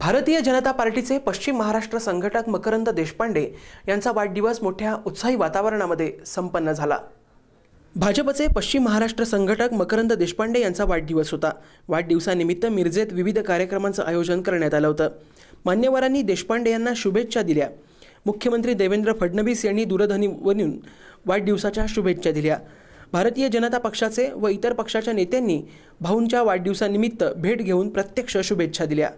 भारतीय जनता पार्टीचे पश्चिम महाराष्ट्र संघटक मकरंद देशपांडे यांचा वाढदिवस मोठ्या उत्साही वातावरणामध्ये संपन्न झाला भाजपचे पश्चिम महाराष्ट्र संघटक मकरंद देशपांडे यांचा वाढदिवस होता वाढदिवसानिमित्त मिरजेत विविध कार्यक्रमांचं आयोजन करण्यात आलं होतं मान्यवरांनी देशपांडे यांना शुभेच्छा दिल्या मुख्यमंत्री देवेंद्र फडणवीस यांनी दूरध्वनीवरून वाढदिवसाच्या शुभेच्छा दिल्या भारतीय जनता पक्षाचे व इतर पक्षाच्या नेत्यांनी भाऊंच्या वाढदिवसानिमित्त भेट घेऊन प्रत्यक्ष शुभेच्छा दिल्या